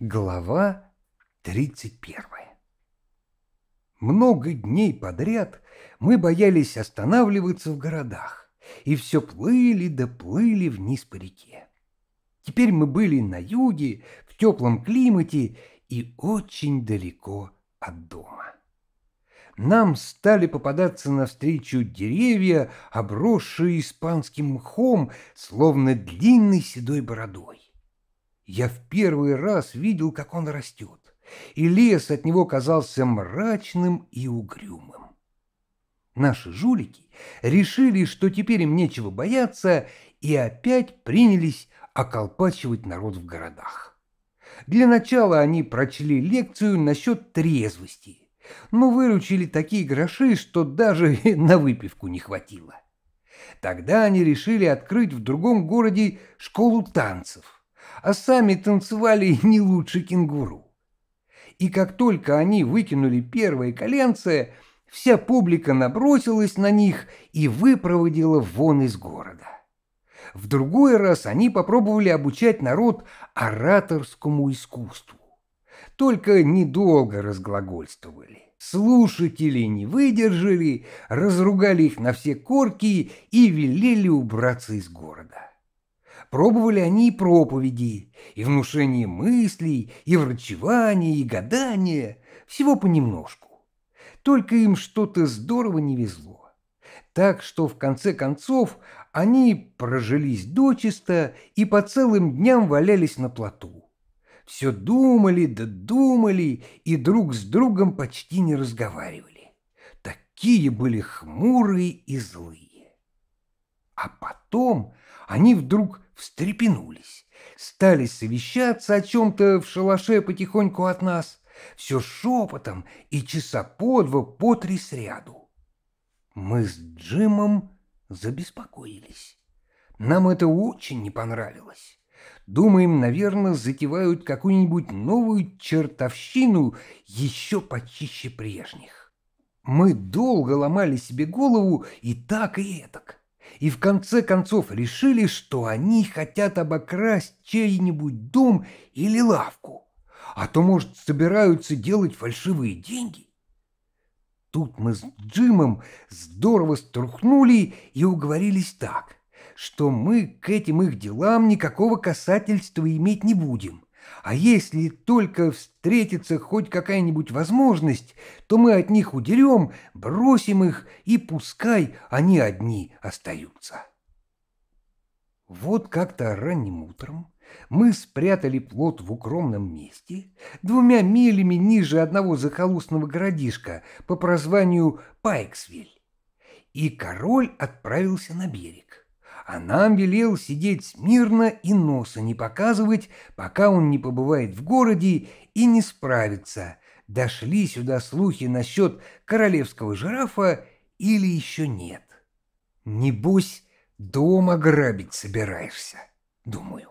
Глава 31 Много дней подряд мы боялись останавливаться в городах, и все плыли да плыли вниз по реке. Теперь мы были на юге, в теплом климате и очень далеко от дома. Нам стали попадаться навстречу деревья, обросшие испанским мхом, словно длинной седой бородой. Я в первый раз видел, как он растет, и лес от него казался мрачным и угрюмым. Наши жулики решили, что теперь им нечего бояться, и опять принялись околпачивать народ в городах. Для начала они прочли лекцию насчет трезвости, но выручили такие гроши, что даже на выпивку не хватило. Тогда они решили открыть в другом городе школу танцев а сами танцевали не лучше кенгуру. И как только они выкинули первые коленцы, вся публика набросилась на них и выпроводила вон из города. В другой раз они попробовали обучать народ ораторскому искусству. Только недолго разглагольствовали. Слушатели не выдержали, разругали их на все корки и велели убраться из города. Пробовали они и проповеди, и внушение мыслей, и врачевание, и гадание, всего понемножку. Только им что-то здорово не везло. Так что в конце концов они прожились дочисто и по целым дням валялись на плоту. Все думали да думали и друг с другом почти не разговаривали. Такие были хмурые и злые. А потом они вдруг встрепенулись, стали совещаться о чем-то в шалаше потихоньку от нас, все шепотом и часа по два, по три сряду. Мы с Джимом забеспокоились. Нам это очень не понравилось. Думаем, наверное, затевают какую-нибудь новую чертовщину еще почище прежних. Мы долго ломали себе голову и так, и этак и в конце концов решили, что они хотят обокрасть чей-нибудь дом или лавку, а то, может, собираются делать фальшивые деньги. Тут мы с Джимом здорово струхнули и уговорились так, что мы к этим их делам никакого касательства иметь не будем, а если только встретится хоть какая-нибудь возможность, то мы от них удерем, бросим их, и пускай они одни остаются. Вот как-то ранним утром мы спрятали плод в укромном месте, двумя милями ниже одного захолустного городишка по прозванию Пайксвиль, и король отправился на берег а нам велел сидеть смирно и носа не показывать, пока он не побывает в городе и не справится. Дошли сюда слухи насчет королевского жирафа или еще нет. Небось, дом ограбить собираешься, думаю.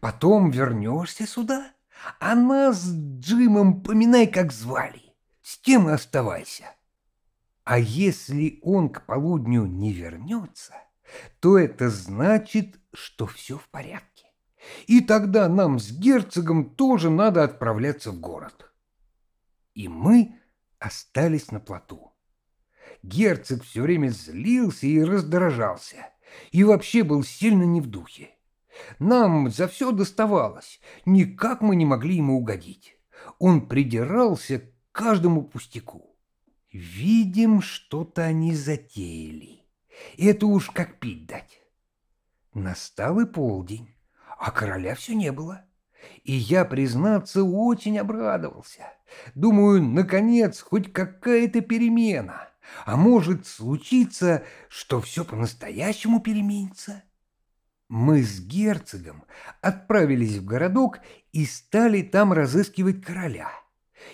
Потом вернешься сюда, а нас с Джимом поминай, как звали. С тем и оставайся. А если он к полудню не вернется то это значит, что все в порядке. И тогда нам с герцогом тоже надо отправляться в город. И мы остались на плоту. Герцог все время злился и раздражался, и вообще был сильно не в духе. Нам за все доставалось, никак мы не могли ему угодить. Он придирался к каждому пустяку. Видим, что-то они затеяли. И это уж как пить дать. Настал и полдень, а короля все не было. И я, признаться, очень обрадовался. Думаю, наконец, хоть какая-то перемена. А может случиться, что все по-настоящему переменится? Мы с герцогом отправились в городок и стали там разыскивать короля —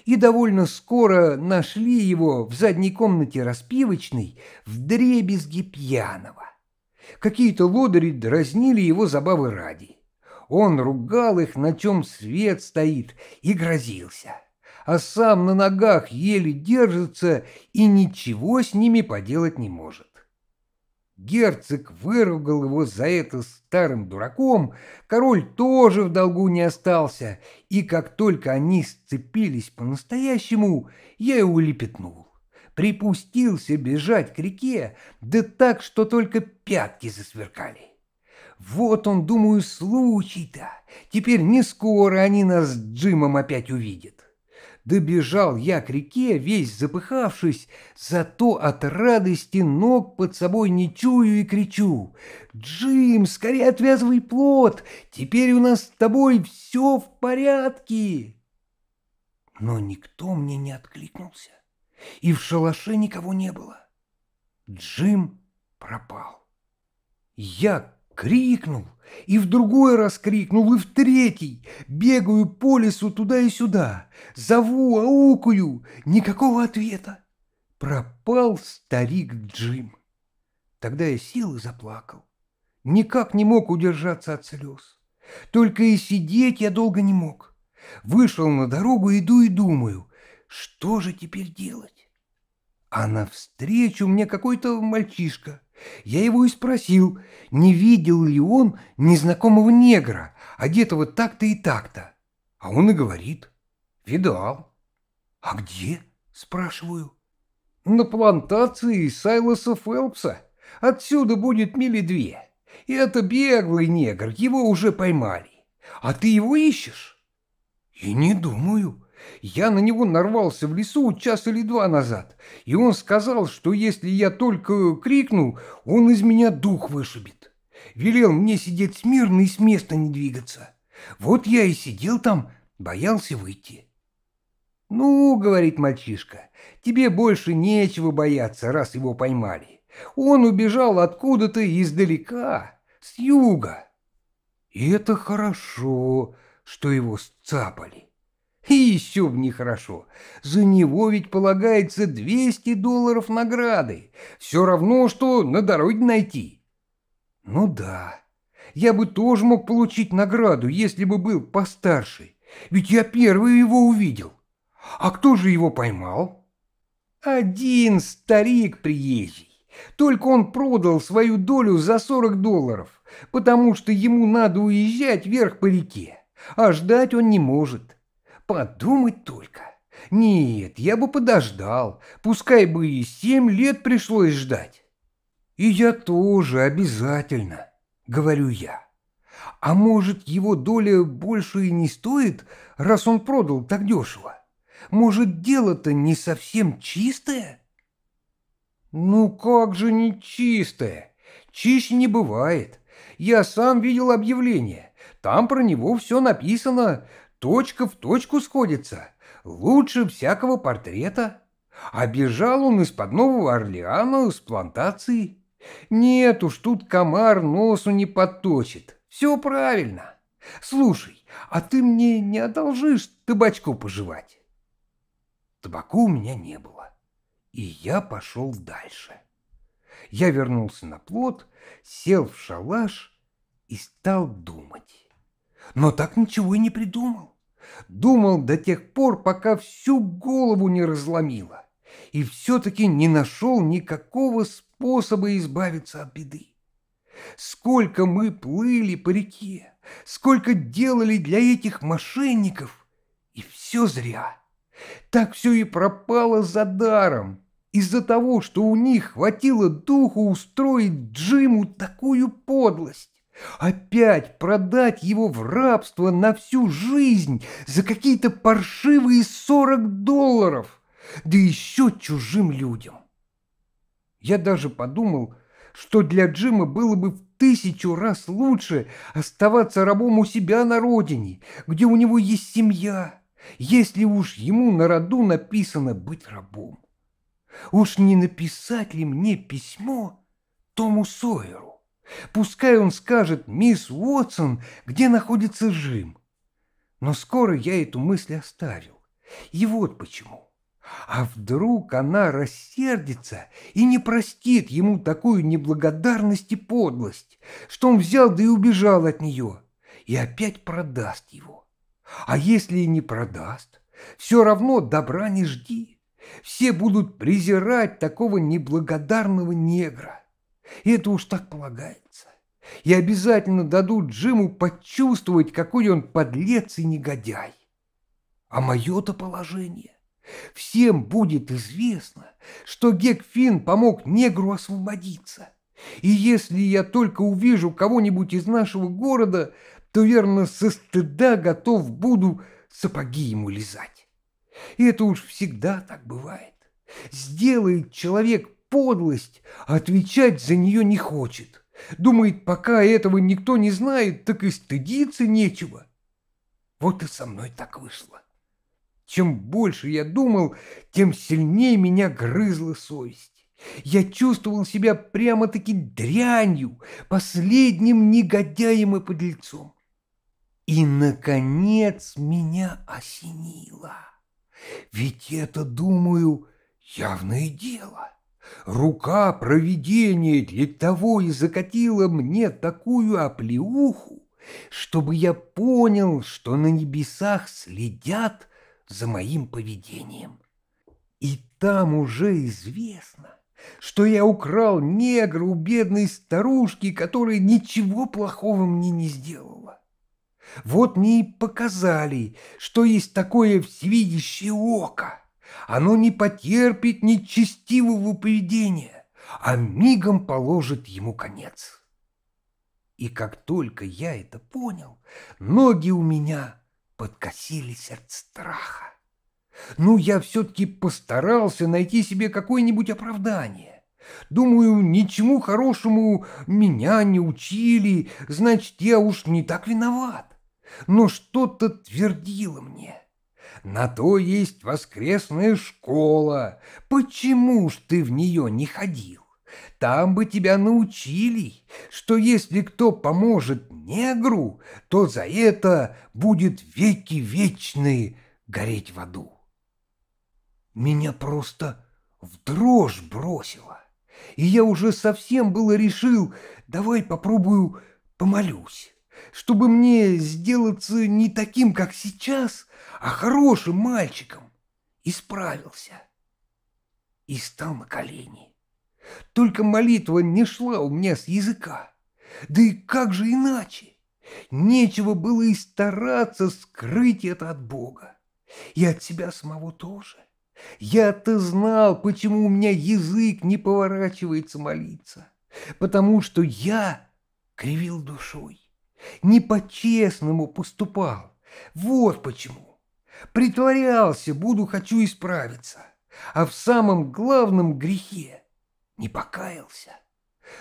и довольно скоро нашли его в задней комнате распивочной в дребезге пьяного. Какие-то лодыри дразнили его забавы ради. Он ругал их, на чем свет стоит, и грозился, а сам на ногах еле держится и ничего с ними поделать не может. Герцог выругал его за это старым дураком, король тоже в долгу не остался, и как только они сцепились по-настоящему, я его лепетнул. Припустился бежать к реке, да так, что только пятки засверкали. Вот он, думаю, случай-то. Теперь не скоро они нас с Джимом опять увидят добежал я к реке, весь запыхавшись, зато от радости ног под собой не чую и кричу. «Джим, скорее отвязывай плод! Теперь у нас с тобой все в порядке!» Но никто мне не откликнулся, и в шалаше никого не было. Джим пропал. Я Крикнул, и в другой раз крикнул, и в третий. Бегаю по лесу туда и сюда, зову, аукаю, никакого ответа. Пропал старик Джим. Тогда я сел и заплакал. Никак не мог удержаться от слез. Только и сидеть я долго не мог. Вышел на дорогу, иду и думаю, что же теперь делать? А навстречу мне какой-то мальчишка. Я его и спросил, не видел ли он незнакомого негра, одетого так-то и так-то. А он и говорит. Видал. А где? Спрашиваю. На плантации Сайлоса Фелпса. Отсюда будет мили две. И это беглый негр, его уже поймали. А ты его ищешь? И не думаю. Я на него нарвался в лесу час или два назад, и он сказал, что если я только крикну, он из меня дух вышибет. Велел мне сидеть смирно и с места не двигаться. Вот я и сидел там, боялся выйти. «Ну, — говорит мальчишка, — тебе больше нечего бояться, раз его поймали. Он убежал откуда-то издалека, с юга». «И это хорошо, что его сцапали». И еще бы нехорошо. За него ведь полагается 200 долларов награды. Все равно, что на дороге найти. Ну да, я бы тоже мог получить награду, если бы был постарше. Ведь я первый его увидел. А кто же его поймал? Один старик приезжий. Только он продал свою долю за 40 долларов, потому что ему надо уезжать вверх по реке, а ждать он не может. Подумать только. Нет, я бы подождал, пускай бы и семь лет пришлось ждать. И я тоже обязательно, говорю я. А может, его доля больше и не стоит, раз он продал так дешево? Может, дело-то не совсем чистое? Ну как же не чистое? Чище не бывает. Я сам видел объявление. Там про него все написано, Точка в точку сходится, лучше всякого портрета. А бежал он из-под Нового Орлеана, с плантации. Нет уж, тут комар носу не подточит. Все правильно. Слушай, а ты мне не одолжишь табачку пожевать? Табаку у меня не было. И я пошел дальше. Я вернулся на плот, сел в шалаш и стал думать но так ничего и не придумал. Думал до тех пор, пока всю голову не разломило, и все-таки не нашел никакого способа избавиться от беды. Сколько мы плыли по реке, сколько делали для этих мошенников, и все зря. Так все и пропало за даром, из-за того, что у них хватило духу устроить Джиму такую подлость. Опять продать его в рабство на всю жизнь за какие-то паршивые сорок долларов, да еще чужим людям. Я даже подумал, что для Джима было бы в тысячу раз лучше оставаться рабом у себя на родине, где у него есть семья, если уж ему на роду написано быть рабом. Уж не написать ли мне письмо Тому Сойеру? Пускай он скажет мисс Уотсон, где находится Жим, Но скоро я эту мысль оставил. И вот почему. А вдруг она рассердится и не простит ему такую неблагодарность и подлость, что он взял да и убежал от нее, и опять продаст его. А если и не продаст, все равно добра не жди. Все будут презирать такого неблагодарного негра. И это уж так полагается. И обязательно дадут Джиму почувствовать, какой он подлец и негодяй. А мое-то положение. Всем будет известно, что Гек Гекфин помог негру освободиться. И если я только увижу кого-нибудь из нашего города, то, верно, со стыда готов буду сапоги ему лизать. И это уж всегда так бывает. Сделает человек подлость, а отвечать за нее не хочет. Думает, пока этого никто не знает, так и стыдиться нечего. Вот и со мной так вышло. Чем больше я думал, тем сильнее меня грызла совесть. Я чувствовал себя прямо-таки дрянью, последним негодяем и подлецом. И, наконец, меня осенило. Ведь это, думаю, явное дело рука провидения для того и закатила мне такую оплеуху, чтобы я понял, что на небесах следят за моим поведением. И там уже известно, что я украл негра у бедной старушки, которая ничего плохого мне не сделала. Вот мне и показали, что есть такое всевидящее око. Оно не потерпит нечестивого поведения, а мигом положит ему конец. И как только я это понял, ноги у меня подкосились от страха. Ну, я все-таки постарался найти себе какое-нибудь оправдание. Думаю, ничему хорошему меня не учили, значит, я уж не так виноват. Но что-то твердило мне. На то есть воскресная школа. Почему ж ты в нее не ходил? Там бы тебя научили, что если кто поможет негру, то за это будет веки вечные гореть в аду. Меня просто в дрожь бросило, и я уже совсем было решил, давай попробую помолюсь чтобы мне сделаться не таким, как сейчас, а хорошим мальчиком. Исправился. И стал на колени. Только молитва не шла у меня с языка. Да и как же иначе? Нечего было и стараться скрыть это от Бога. И от себя самого тоже. Я-то знал, почему у меня язык не поворачивается молиться. Потому что я кривил душой. Не по-честному поступал. Вот почему. Притворялся, буду, хочу исправиться. А в самом главном грехе не покаялся.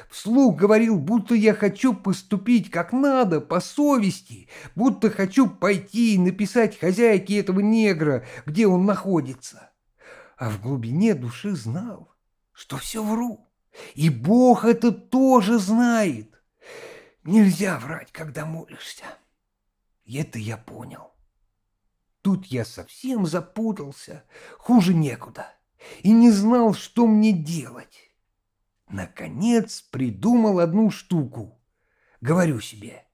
Вслух говорил, будто я хочу поступить как надо, по совести, будто хочу пойти и написать хозяйке этого негра, где он находится. А в глубине души знал, что все вру. И Бог это тоже знает. Нельзя врать, когда молишься. Это я понял. Тут я совсем запутался, хуже некуда, и не знал, что мне делать. Наконец придумал одну штуку. Говорю себе,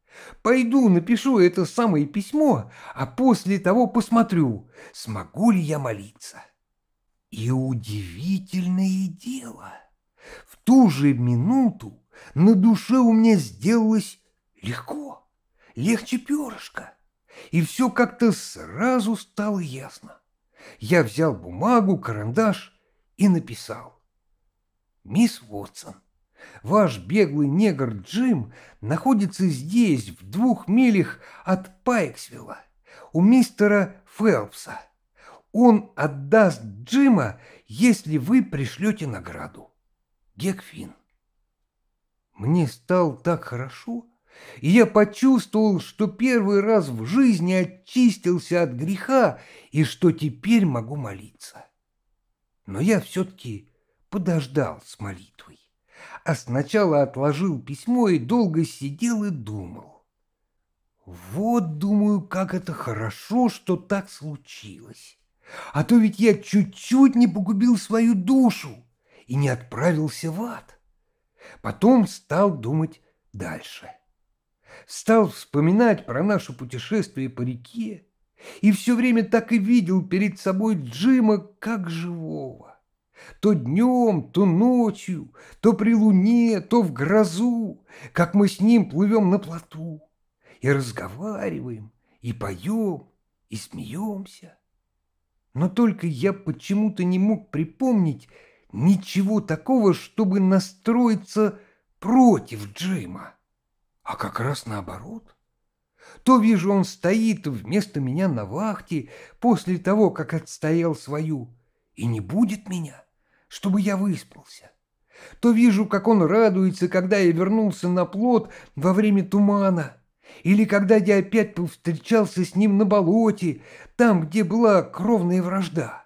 пойду напишу это самое письмо, а после того посмотрю, смогу ли я молиться. И удивительное дело, в ту же минуту на душе у меня сделалось легко, легче перышка. И все как-то сразу стало ясно. Я взял бумагу, карандаш и написал. «Мисс Вотсон, ваш беглый негр Джим находится здесь, в двух милях от Пайксвилла, у мистера Фелпса. Он отдаст Джима, если вы пришлете награду. Гекфин». Мне стало так хорошо, и я почувствовал, что первый раз в жизни очистился от греха и что теперь могу молиться. Но я все-таки подождал с молитвой, а сначала отложил письмо и долго сидел и думал. Вот, думаю, как это хорошо, что так случилось. А то ведь я чуть-чуть не погубил свою душу и не отправился в ад. Потом стал думать дальше. Стал вспоминать про наше путешествие по реке и все время так и видел перед собой Джима как живого. То днем, то ночью, то при луне, то в грозу, как мы с ним плывем на плоту и разговариваем, и поем, и смеемся. Но только я почему-то не мог припомнить, ничего такого, чтобы настроиться против Джима. А как раз наоборот. То вижу, он стоит вместо меня на вахте после того, как отстоял свою, и не будет меня, чтобы я выспался. То вижу, как он радуется, когда я вернулся на плот во время тумана, или когда я опять повстречался с ним на болоте, там, где была кровная вражда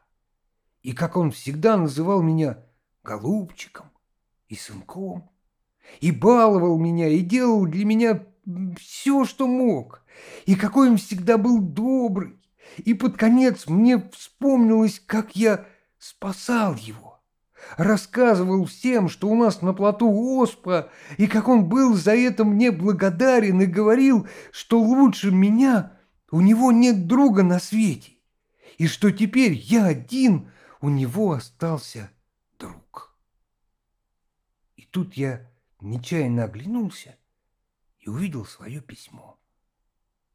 и как он всегда называл меня голубчиком и сынком, и баловал меня, и делал для меня все, что мог, и какой он всегда был добрый, и под конец мне вспомнилось, как я спасал его, рассказывал всем, что у нас на плоту оспа, и как он был за это мне благодарен и говорил, что лучше меня у него нет друга на свете, и что теперь я один – у него остался друг. И тут я нечаянно оглянулся и увидел свое письмо.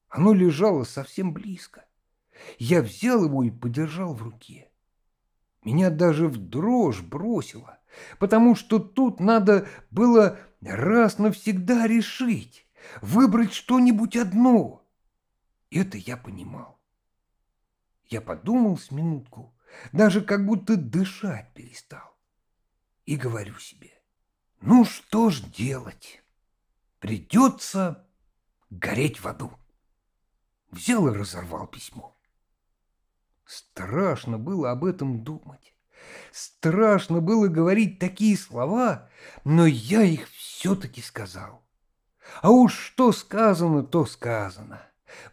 Оно лежало совсем близко. Я взял его и подержал в руке. Меня даже в дрожь бросило, потому что тут надо было раз навсегда решить, выбрать что-нибудь одно. Это я понимал. Я подумал с минутку даже как будто дышать перестал. И говорю себе, ну что ж делать, придется гореть в аду. Взял и разорвал письмо. Страшно было об этом думать. Страшно было говорить такие слова, но я их все-таки сказал. А уж что сказано, то сказано.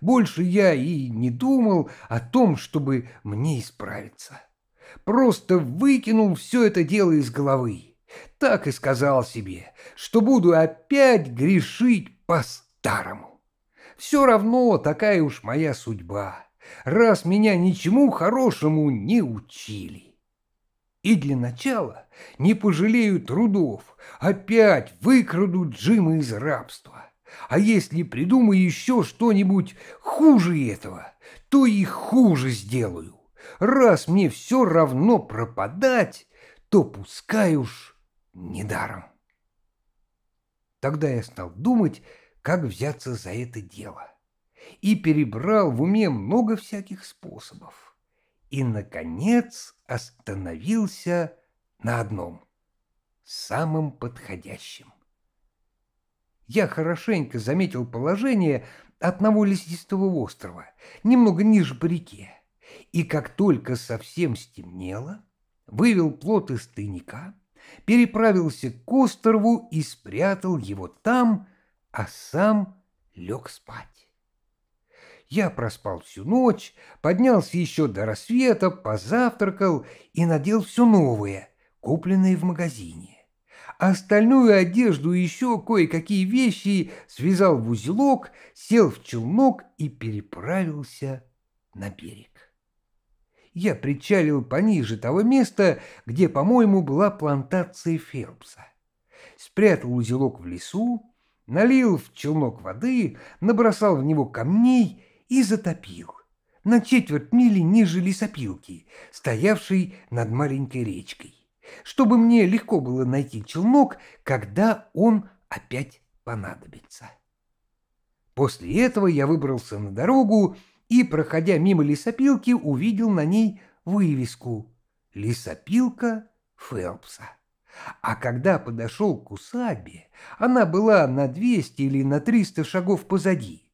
Больше я и не думал о том, чтобы мне исправиться. Просто выкинул все это дело из головы. Так и сказал себе, что буду опять грешить по-старому. Все равно такая уж моя судьба, раз меня ничему хорошему не учили. И для начала не пожалею трудов, опять выкраду Джима из рабства. А если придумаю еще что-нибудь хуже этого, то и хуже сделаю. Раз мне все равно пропадать, то пускай уж недаром. Тогда я стал думать, как взяться за это дело. И перебрал в уме много всяких способов. И, наконец, остановился на одном, самым подходящем я хорошенько заметил положение одного лесистого острова, немного ниже по реке, и как только совсем стемнело, вывел плот из тайника, переправился к острову и спрятал его там, а сам лег спать. Я проспал всю ночь, поднялся еще до рассвета, позавтракал и надел все новое, купленное в магазине остальную одежду и еще кое-какие вещи связал в узелок, сел в челнок и переправился на берег. Я причалил пониже того места, где, по-моему, была плантация Фербса. Спрятал узелок в лесу, налил в челнок воды, набросал в него камней и затопил на четверть мили ниже лесопилки, стоявшей над маленькой речкой чтобы мне легко было найти челнок, когда он опять понадобится. После этого я выбрался на дорогу и, проходя мимо лесопилки, увидел на ней вывеску «Лесопилка Фелпса». А когда подошел к усадьбе, она была на 200 или на 300 шагов позади,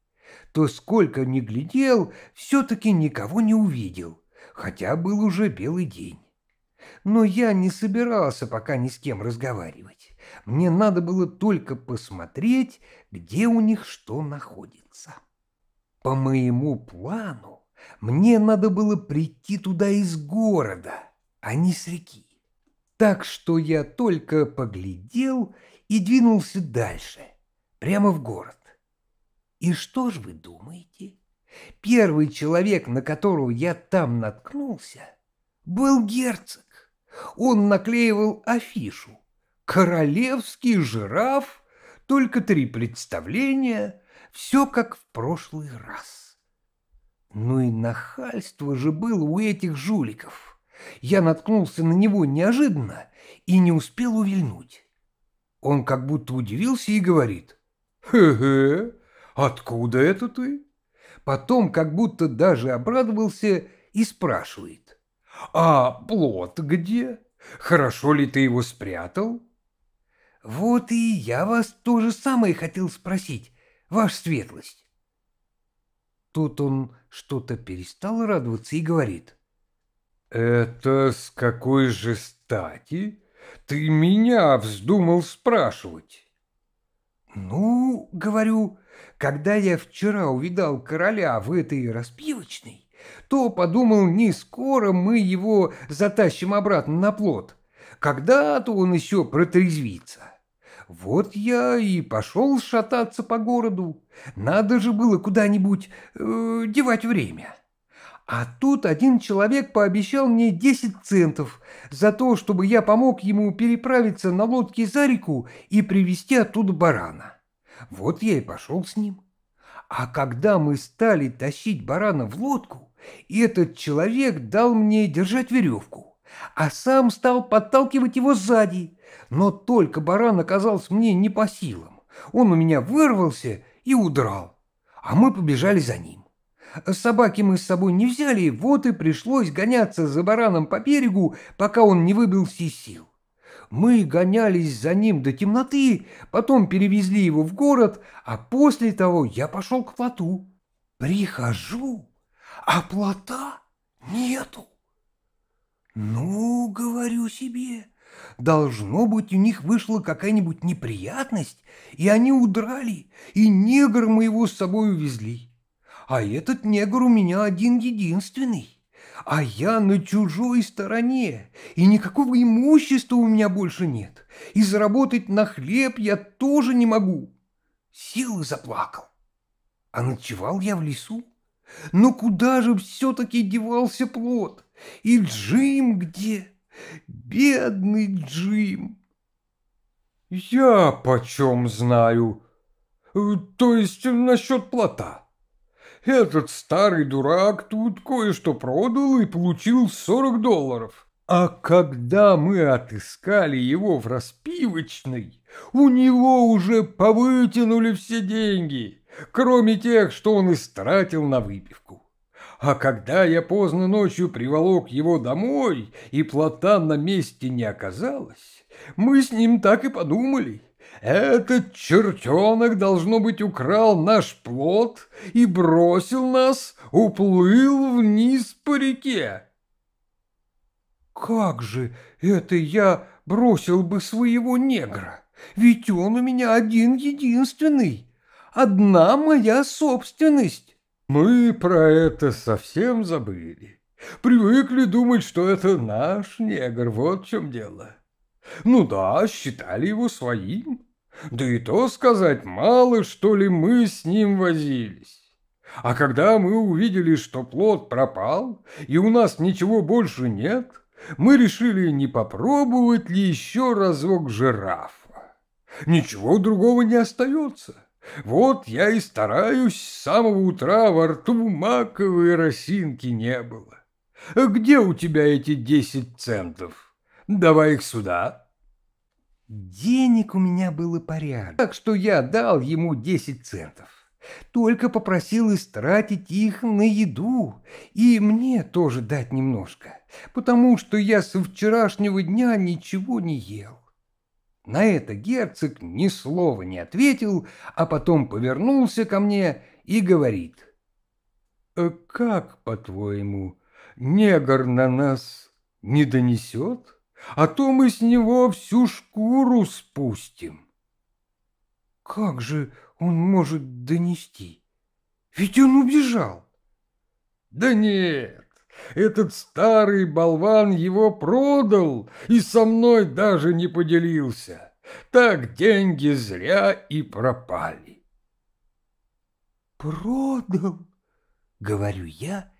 то сколько ни глядел, все-таки никого не увидел, хотя был уже белый день но я не собирался пока ни с кем разговаривать. Мне надо было только посмотреть, где у них что находится. По моему плану, мне надо было прийти туда из города, а не с реки. Так что я только поглядел и двинулся дальше, прямо в город. И что ж вы думаете? Первый человек, на которого я там наткнулся, был герцог он наклеивал афишу «Королевский жираф, только три представления, все как в прошлый раз». Ну и нахальство же было у этих жуликов. Я наткнулся на него неожиданно и не успел увильнуть. Он как будто удивился и говорит «Хе-хе, откуда это ты?» Потом как будто даже обрадовался и спрашивает а плод где? Хорошо ли ты его спрятал? Вот и я вас то же самое хотел спросить, ваша светлость. Тут он что-то перестал радоваться и говорит. Это с какой же стати ты меня вздумал спрашивать? Ну, говорю, когда я вчера увидал короля в этой распивочной, то подумал, не скоро мы его затащим обратно на плот. Когда-то он еще протрезвится. Вот я и пошел шататься по городу. Надо же было куда-нибудь э, девать время. А тут один человек пообещал мне 10 центов за то, чтобы я помог ему переправиться на лодке за реку и привезти оттуда барана. Вот я и пошел с ним. А когда мы стали тащить барана в лодку, и этот человек дал мне держать веревку, а сам стал подталкивать его сзади. Но только баран оказался мне не по силам. Он у меня вырвался и удрал, а мы побежали за ним. Собаки мы с собой не взяли, вот и пришлось гоняться за бараном по берегу, пока он не выбился из сил. Мы гонялись за ним до темноты, потом перевезли его в город, а после того я пошел к плоту. Прихожу, а плота нету. Ну, говорю себе, должно быть, у них вышла какая-нибудь неприятность, и они удрали, и негр моего с собой увезли. А этот негр у меня один-единственный а я на чужой стороне, и никакого имущества у меня больше нет, и заработать на хлеб я тоже не могу. Силы заплакал. А ночевал я в лесу. Но куда же все-таки девался плод? И Джим где? Бедный Джим! Я почем знаю? Э, то есть насчет плота. Этот старый дурак тут кое-что продал и получил 40 долларов. А когда мы отыскали его в распивочной, у него уже повытянули все деньги кроме тех, что он истратил на выпивку. А когда я поздно ночью приволок его домой, и плота на месте не оказалось, мы с ним так и подумали. Этот чертенок, должно быть, украл наш плод и бросил нас, уплыл вниз по реке. Как же это я бросил бы своего негра? Ведь он у меня один-единственный, одна моя собственность. Мы про это совсем забыли. Привыкли думать, что это наш негр, вот в чем дело. Ну да, считали его своим. Да и то сказать, мало что ли мы с ним возились. А когда мы увидели, что плод пропал, и у нас ничего больше нет, мы решили, не попробовать ли еще разок жирафа. Ничего другого не остается. Вот я и стараюсь, с самого утра во рту маковой росинки не было. Где у тебя эти десять центов? Давай их сюда. Денег у меня было порядок, так что я дал ему десять центов. Только попросил истратить их на еду, и мне тоже дать немножко, потому что я со вчерашнего дня ничего не ел. На это герцог ни слова не ответил, а потом повернулся ко мне и говорит. «Э, «Как, по-твоему, негр на нас не донесет? А то мы с него всю шкуру спустим». «Как же он может донести? Ведь он убежал». «Да нет, этот старый болван его продал и со мной даже не поделился. Так деньги зря и пропали. «Продал?» — говорю я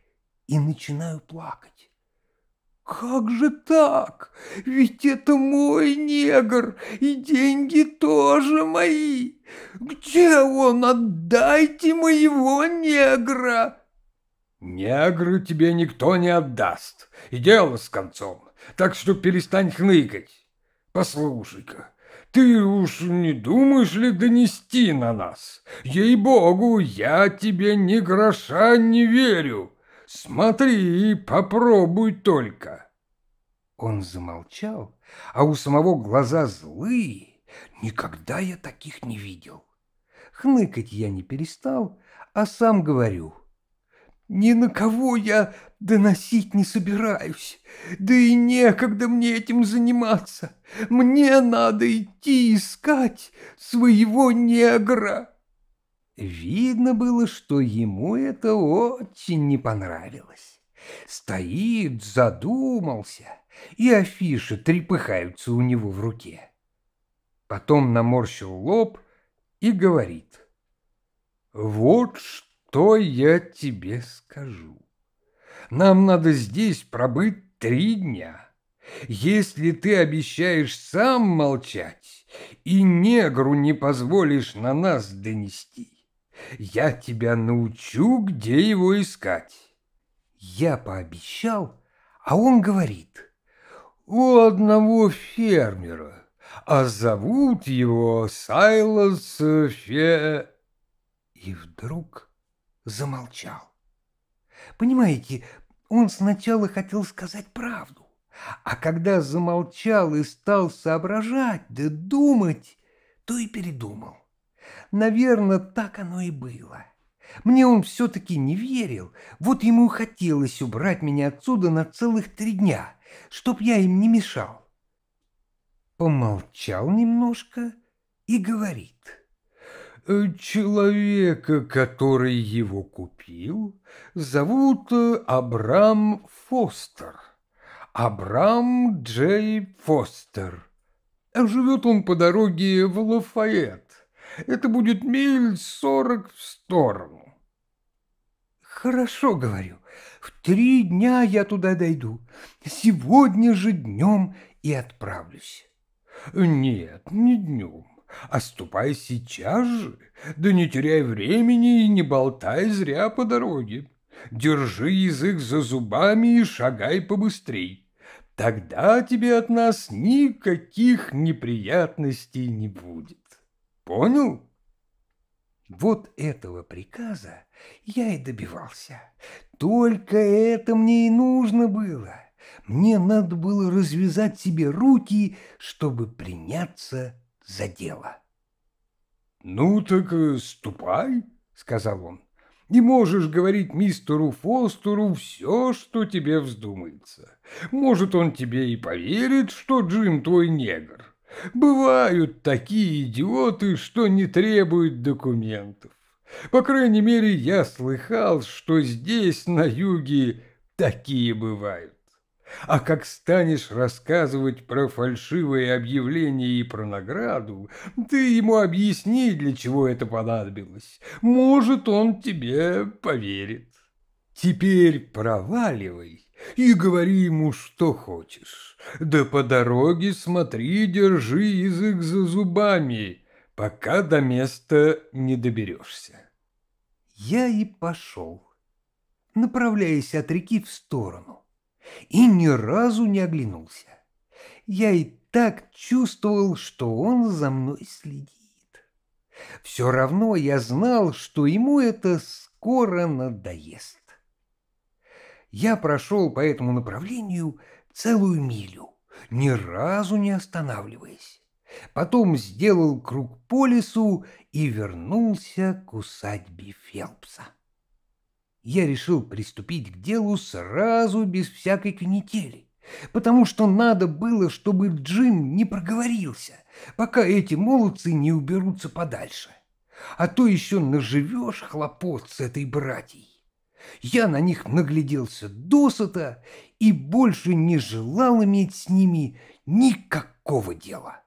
и начинаю плакать. «Как же так? Ведь это мой негр, и деньги тоже мои! Где он? Отдайте моего негра!» Негры тебе никто не отдаст, и дело с концом, так что перестань хныкать. Послушай-ка, ты уж не думаешь ли донести на нас? Ей-богу, я тебе ни гроша не верю. Смотри и попробуй только. Он замолчал, а у самого глаза злые. Никогда я таких не видел. Хныкать я не перестал, а сам говорю — ни на кого я доносить не собираюсь, да и некогда мне этим заниматься. Мне надо идти искать своего негра». Видно было, что ему это очень не понравилось. Стоит, задумался, и афиши трепыхаются у него в руке. Потом наморщил лоб и говорит. «Вот что!» что я тебе скажу? Нам надо здесь пробыть три дня. Если ты обещаешь сам молчать и негру не позволишь на нас донести, я тебя научу, где его искать. Я пообещал, а он говорит, у одного фермера, а зовут его Сайлос Фе... И вдруг замолчал. Понимаете, он сначала хотел сказать правду, а когда замолчал и стал соображать да думать, то и передумал. Наверное, так оно и было. Мне он все-таки не верил, вот ему хотелось убрать меня отсюда на целых три дня, чтоб я им не мешал. Помолчал немножко и говорит. Человека, который его купил, зовут э, Абрам Фостер. Абрам Джей Фостер. Живет он по дороге в Лафайет. Это будет миль сорок в сторону. Хорошо, говорю, в три дня я туда дойду. Сегодня же днем и отправлюсь. Нет, не днем а ступай сейчас же, да не теряй времени и не болтай зря по дороге. Держи язык за зубами и шагай побыстрей. Тогда тебе от нас никаких неприятностей не будет. Понял? Вот этого приказа я и добивался. Только это мне и нужно было. Мне надо было развязать себе руки, чтобы приняться за дело. «Ну так э, ступай», — сказал он, — «и можешь говорить мистеру Фостеру все, что тебе вздумается. Может, он тебе и поверит, что Джим твой негр. Бывают такие идиоты, что не требуют документов. По крайней мере, я слыхал, что здесь, на юге, такие бывают. А как станешь рассказывать про фальшивые объявления и про награду, ты ему объясни, для чего это понадобилось. Может, он тебе поверит. Теперь проваливай и говори ему, что хочешь. Да по дороге смотри, держи язык за зубами, пока до места не доберешься. Я и пошел, направляясь от реки в сторону и ни разу не оглянулся. Я и так чувствовал, что он за мной следит. Все равно я знал, что ему это скоро надоест. Я прошел по этому направлению целую милю, ни разу не останавливаясь. Потом сделал круг по лесу и вернулся к усадьбе Фелпса я решил приступить к делу сразу без всякой канители, потому что надо было, чтобы Джим не проговорился, пока эти молодцы не уберутся подальше. А то еще наживешь хлопот с этой братьей. Я на них нагляделся досыта и больше не желал иметь с ними никакого дела.